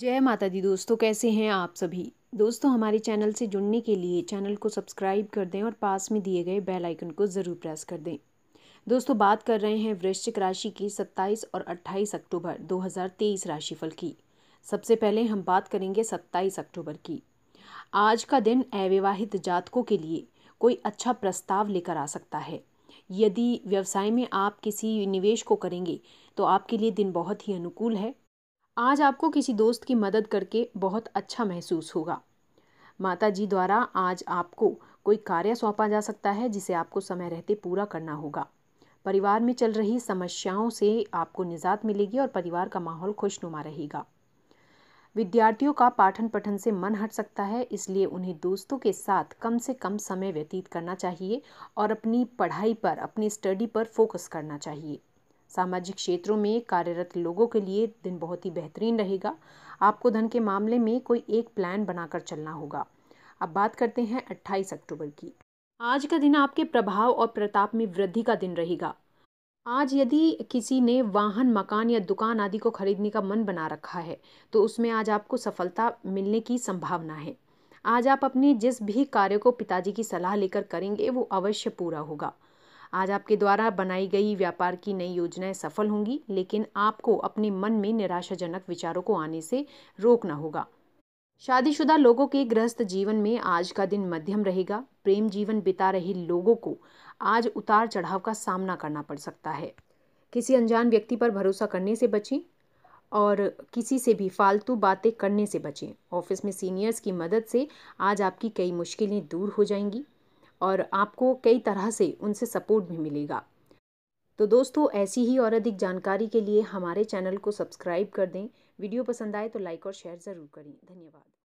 जय माता दी दोस्तों कैसे हैं आप सभी दोस्तों हमारे चैनल से जुड़ने के लिए चैनल को सब्सक्राइब कर दें और पास में दिए गए बेल आइकन को ज़रूर प्रेस कर दें दोस्तों बात कर रहे हैं वृश्चिक राशि की 27 और 28 अक्टूबर 2023 राशिफल की सबसे पहले हम बात करेंगे 27 अक्टूबर की आज का दिन अविवाहित जातकों के लिए कोई अच्छा प्रस्ताव लेकर आ सकता है यदि व्यवसाय में आप किसी निवेश को करेंगे तो आपके लिए दिन बहुत ही अनुकूल है आज आपको किसी दोस्त की मदद करके बहुत अच्छा महसूस होगा माता जी द्वारा आज आपको कोई कार्य सौंपा जा सकता है जिसे आपको समय रहते पूरा करना होगा परिवार में चल रही समस्याओं से आपको निजात मिलेगी और परिवार का माहौल खुशनुमा रहेगा विद्यार्थियों का पाठन पठन से मन हट सकता है इसलिए उन्हें दोस्तों के साथ कम से कम समय व्यतीत करना चाहिए और अपनी पढ़ाई पर अपनी स्टडी पर फोकस करना चाहिए सामाजिक क्षेत्रों में कार्यरत लोगों के लिए दिन बहुत ही बेहतरीन रहेगा आपको धन के मामले में कोई एक प्लान बनाकर चलना होगा अब बात करते हैं 28 अक्टूबर की आज का दिन आपके प्रभाव और प्रताप में वृद्धि का दिन रहेगा आज यदि किसी ने वाहन मकान या दुकान आदि को खरीदने का मन बना रखा है तो उसमें आज आपको सफलता मिलने की संभावना है आज आप अपने जिस भी कार्य को पिताजी की सलाह लेकर करेंगे वो अवश्य पूरा होगा आज आपके द्वारा बनाई गई व्यापार की नई योजनाएं सफल होंगी लेकिन आपको अपने मन में निराशाजनक विचारों को आने से रोकना होगा शादीशुदा लोगों के गृहस्थ जीवन में आज का दिन मध्यम रहेगा प्रेम जीवन बिता रहे लोगों को आज उतार चढ़ाव का सामना करना पड़ सकता है किसी अनजान व्यक्ति पर भरोसा करने से बचें और किसी से भी फालतू बातें करने से बचें ऑफिस में सीनियर्स की मदद से आज आपकी कई मुश्किलें दूर हो जाएंगी और आपको कई तरह से उनसे सपोर्ट भी मिलेगा तो दोस्तों ऐसी ही और अधिक जानकारी के लिए हमारे चैनल को सब्सक्राइब कर दें वीडियो पसंद आए तो लाइक और शेयर ज़रूर करें धन्यवाद